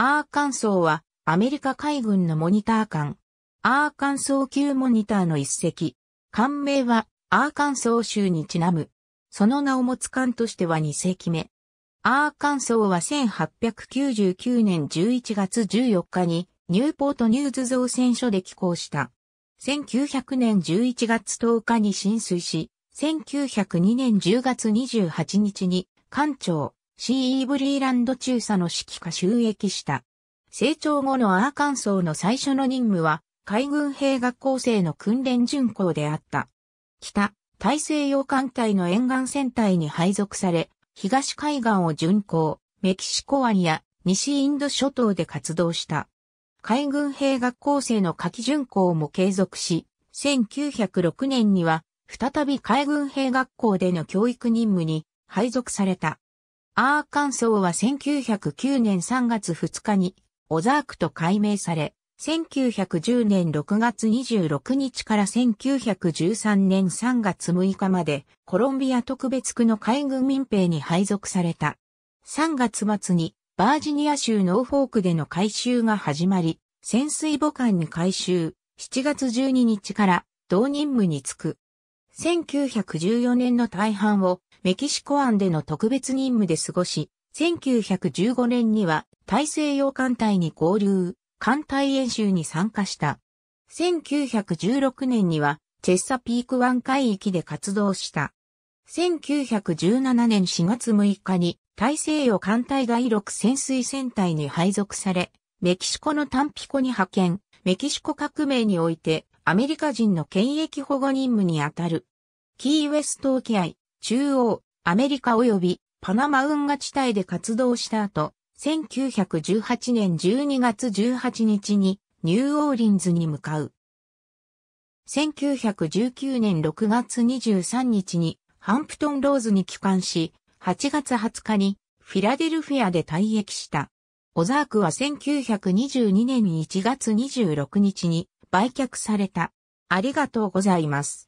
アーカンソーはアメリカ海軍のモニター艦。アーカンソー級モニターの一隻。艦名はアーカンソー州にちなむ。その名を持つ艦としては2隻目。アーカンソーは1899年11月14日にニューポートニューズ造船所で寄港した。1900年11月10日に浸水し、1902年10月28日に艦長、シー・イーブリーランド中佐の指揮下収益した。成長後のアーカンソーの最初の任務は、海軍兵学校生の訓練巡航であった。北、大西洋艦隊の沿岸戦隊に配属され、東海岸を巡航、メキシコ湾や西インド諸島で活動した。海軍兵学校生の夏季巡航も継続し、1906年には再び海軍兵学校での教育任務に配属された。アーカンソーは1909年3月2日にオザークと改名され、1910年6月26日から1913年3月6日までコロンビア特別区の海軍民兵に配属された。3月末にバージニア州ノーフォークでの改修が始まり、潜水母艦に改修、7月12日から同任務に就く。1914年の大半をメキシコ湾での特別任務で過ごし、1915年には大西洋艦隊に合流、艦隊演習に参加した。1916年にはチェッサピーク湾海域で活動した。1917年4月6日に大西洋艦隊第6潜水戦隊に配属され、メキシコのタンピコに派遣、メキシコ革命においてアメリカ人の権益保護任務にあたる。キーウェスト沖合、中央、アメリカ及びパナマ運河地帯で活動した後、1918年12月18日にニューオーリンズに向かう。1919年6月23日にハンプトンローズに帰還し、8月20日にフィラデルフィアで退役した。オザークは1922年1月26日に売却された。ありがとうございます。